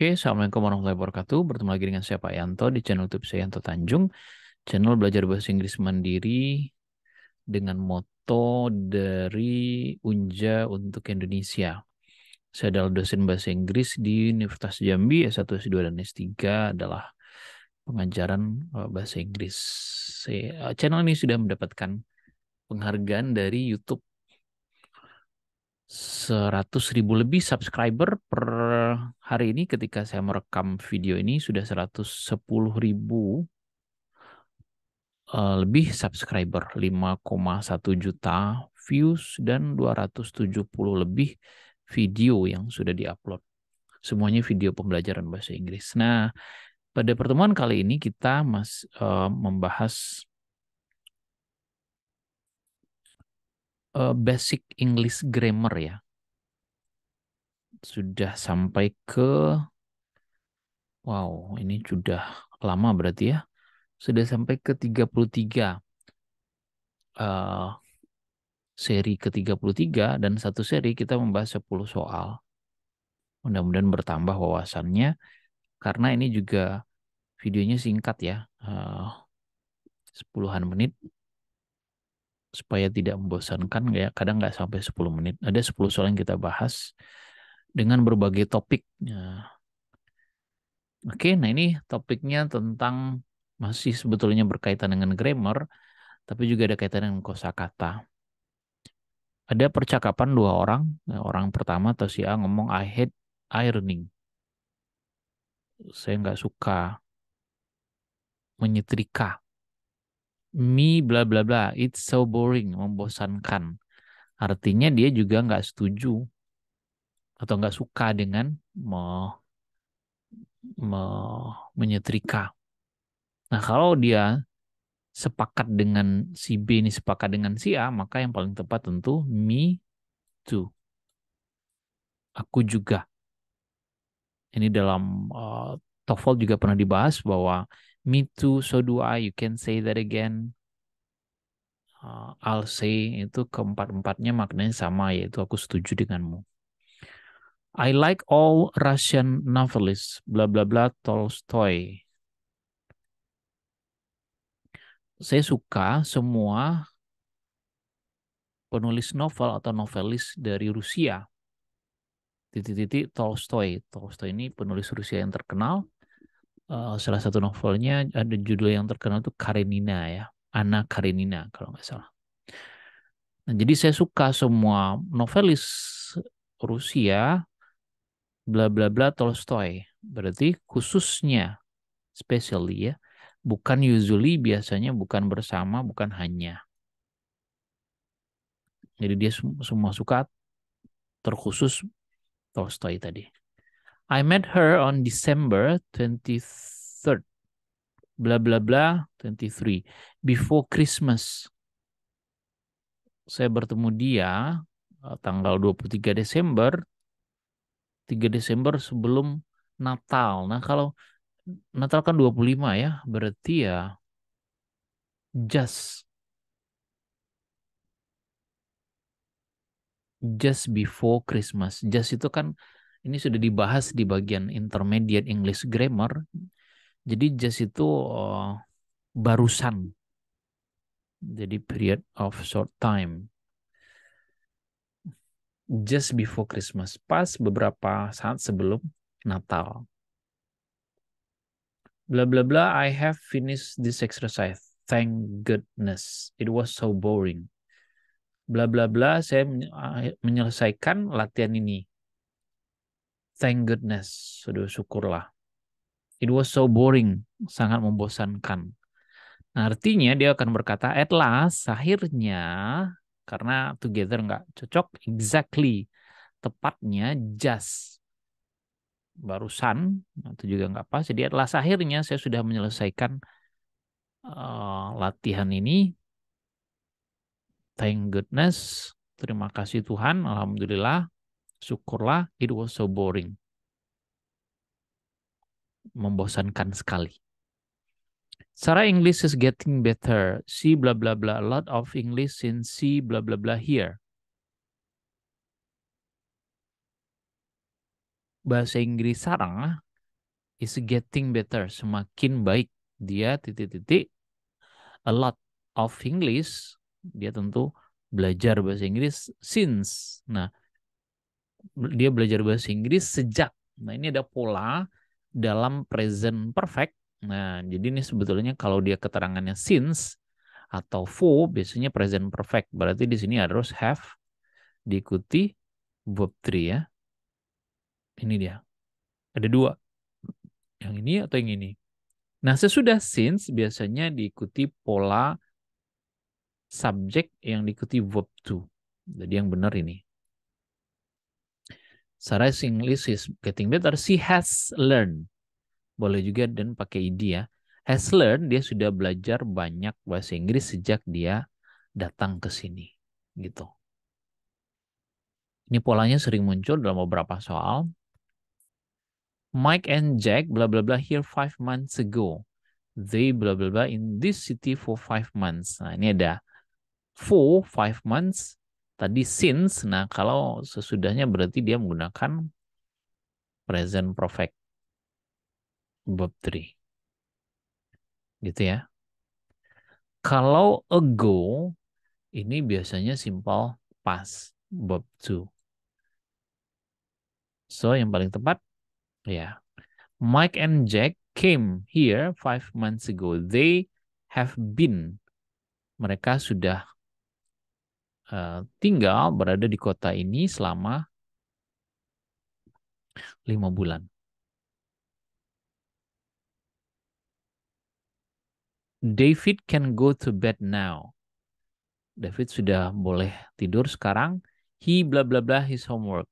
Oke, Assalamualaikum warahmatullahi wabarakatuh. Bertemu lagi dengan saya Pak Yanto di channel YouTube saya Yanto Tanjung. Channel Belajar Bahasa Inggris Mandiri dengan moto dari Unja untuk Indonesia. Saya adalah dosen bahasa Inggris di Universitas Jambi, S1, S2, dan S3 adalah pengajaran eh, bahasa Inggris. Eh, channel ini sudah mendapatkan penghargaan dari YouTube seratus ribu lebih subscriber per hari ini ketika saya merekam video ini sudah sepuluh ribu eh, lebih subscriber 5,1 juta views dan 270 lebih video yang sudah diupload semuanya video pembelajaran bahasa Inggris. Nah pada pertemuan kali ini kita mas uh, membahas uh, basic English grammar ya. Sudah sampai ke wow, ini sudah lama berarti ya. Sudah sampai ke 33. Uh, eh, seri ke-33 dan satu seri kita membahas 10 soal. Mudah-mudahan bertambah wawasannya karena ini juga videonya singkat ya. Eh, uh, 10-an menit supaya tidak membosankan kayak ya? kadang nggak sampai 10 menit ada 10 soal yang kita bahas dengan berbagai topik oke nah ini topiknya tentang masih sebetulnya berkaitan dengan grammar tapi juga ada kaitan dengan kosakata ada percakapan dua orang eh, orang pertama atau si A ngomong I hate ironing saya nggak suka menyetrika me bla bla bla it's so boring membosankan artinya dia juga nggak setuju atau nggak suka dengan me, me, menyetrika nah kalau dia sepakat dengan si B ini sepakat dengan si A maka yang paling tepat tentu me too aku juga ini dalam uh, TOEFL juga pernah dibahas bahwa Me too, so do I. You can say that again. Uh, I'll say itu keempat-empatnya maknanya sama yaitu aku setuju denganmu. I like all Russian novelists, bla bla bla Tolstoy. Saya suka semua penulis novel atau novelis dari Rusia. Titik-titik Tolstoy. Tolstoy ini penulis Rusia yang terkenal uh, salah satu novelnya ada judul yang terkenal tuh Karenina ya, Anna Karenina kalau nggak salah. Nah, jadi saya suka semua novelis Rusia bla bla bla Tolstoy. Berarti khususnya especially ya, bukan usually biasanya bukan bersama, bukan hanya. Jadi dia semua suka terkhusus Tolstoy tadi. I met her on December 23rd. Blah, blah, blah, 23. Before Christmas. Saya bertemu dia uh, tanggal 23 Desember. 3 Desember sebelum Natal. Nah, kalau Natal kan 25 ya, berarti ya just just before Christmas. Just itu kan ini sudah dibahas di bagian intermediate English grammar. Jadi just itu uh, barusan. Jadi period of short time. Just before Christmas. Pas beberapa saat sebelum Natal. Blah, blah, blah. I have finished this exercise. Thank goodness. It was so boring Blah, blah, blah. saya eh, menyelesaikan latihan ini thank goodness, sudah syukurlah. It was so boring, sangat membosankan. Nah, artinya dia akan berkata, at last, akhirnya, karena together nggak cocok, exactly, tepatnya, just, barusan, itu juga nggak pas, jadi at last, akhirnya saya sudah menyelesaikan uh, latihan ini. Thank goodness, terima kasih Tuhan, Alhamdulillah, syukurlah it was so boring. Membosankan sekali. Sarah English is getting better. She blah blah blah a lot of English since she blah blah blah here. Bahasa Inggris Sarah is getting better, semakin baik. Dia titik-titik a lot of English, dia tentu belajar bahasa Inggris since. Nah, dia belajar bahasa Inggris sejak. Nah, ini ada pola dalam present perfect. Nah, jadi ini sebetulnya kalau dia keterangannya since atau for biasanya present perfect. Berarti di sini harus have diikuti verb 3 ya. Ini dia. Ada dua. Yang ini atau yang ini. Nah, sesudah since biasanya diikuti pola subject yang diikuti verb two. Jadi yang benar ini. Sarah's English is getting better. She has learned. Boleh juga dan pakai id ya. Has learned, dia sudah belajar banyak bahasa Inggris sejak dia datang ke sini. Gitu. Ini polanya sering muncul dalam beberapa soal. Mike and Jack bla bla bla here five months ago. They bla bla bla in this city for five months. Nah ini ada for five months Tadi since, nah kalau sesudahnya berarti dia menggunakan present perfect. Verb 3. Gitu ya. Kalau ago, ini biasanya simple past. Verb 2. So yang paling tepat, ya. Mike and Jack came here five months ago. They have been. Mereka sudah Eh, tinggal berada di kota ini selama lima bulan. David can go to bed now. David sudah boleh tidur sekarang. He bla bla bla his homework.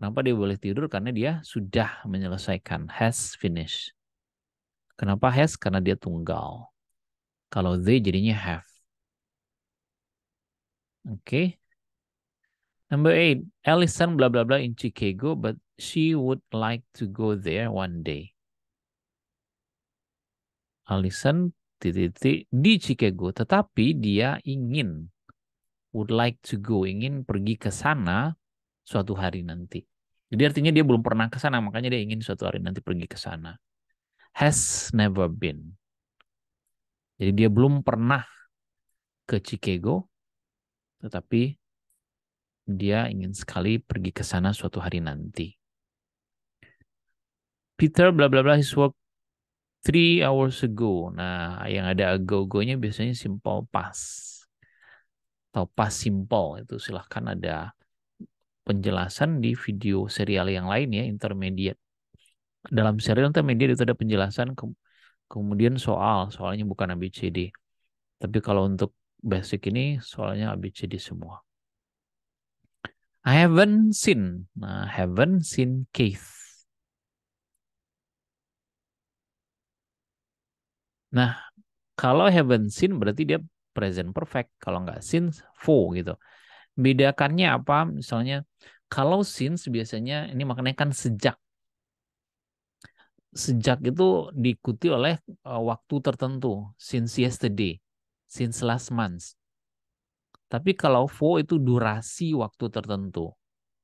Kenapa dia boleh tidur? Karena dia sudah menyelesaikan. Has finished. Kenapa has? Karena dia tunggal. Kalau they jadinya have. Okay. Number eight, Allison blah blah blah in Chicago, but she would like to go there one day. Allison titik di Chicago, tetapi dia ingin would like to go, ingin pergi ke sana suatu hari nanti. Jadi artinya dia belum pernah ke sana, makanya dia ingin suatu hari nanti pergi ke sana. Has never been. Jadi dia belum pernah ke Chicago, tetapi dia ingin sekali pergi ke sana suatu hari nanti. Peter bla bla bla his work three hours ago. Nah, yang ada ago nya biasanya simple past atau pas simple itu silahkan ada penjelasan di video serial yang lain ya intermediate. Dalam serial intermediate itu ada penjelasan ke kemudian soal soalnya bukan ABCD. Tapi kalau untuk basic ini soalnya ABCD semua. I haven't seen. Nah, haven't seen Keith. Nah, kalau haven't seen berarti dia present perfect. Kalau nggak seen, full gitu. Bedakannya apa? Misalnya, kalau since biasanya ini makanya kan sejak. Sejak itu diikuti oleh eh, waktu tertentu. Since yesterday since last month. Tapi kalau for itu durasi waktu tertentu.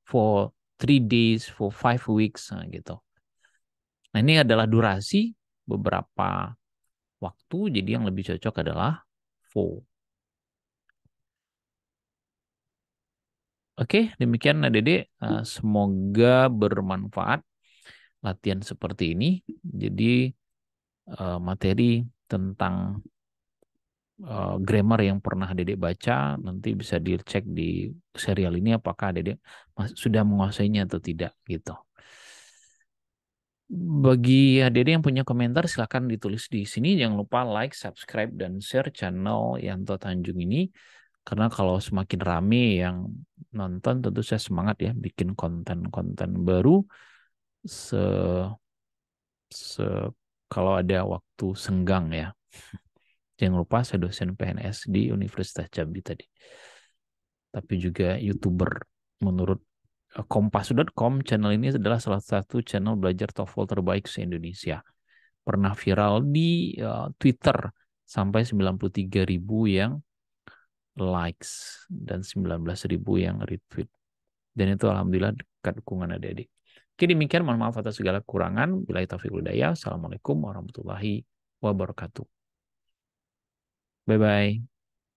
For three days, for five weeks nah, gitu. Nah ini adalah durasi beberapa waktu. Jadi yang lebih cocok adalah for. Oke, demikian nah, Dede. Eh, semoga bermanfaat latihan seperti ini. Jadi eh, materi tentang uh, grammar yang pernah Dedek baca nanti bisa dicek di serial ini apakah Dedek sudah menguasainya atau tidak gitu. Bagi Dedek yang punya komentar silahkan ditulis di sini. Jangan lupa like, subscribe, dan share channel Yanto Tanjung ini. Karena kalau semakin rame yang nonton tentu saya semangat ya bikin konten-konten baru se, se kalau ada waktu senggang ya jangan lupa saya dosen PNS di Universitas Jambi tadi. Tapi juga YouTuber menurut eh, kompas.com channel ini adalah salah satu channel belajar TOEFL terbaik se-Indonesia. Pernah viral di uh, Twitter sampai ribu yang likes dan ribu yang retweet. Dan itu alhamdulillah dekat dukungan adik-adik. Oke demikian mohon maaf atas segala kurangan, Bila itu Assalamualaikum warahmatullahi wabarakatuh. 拜拜。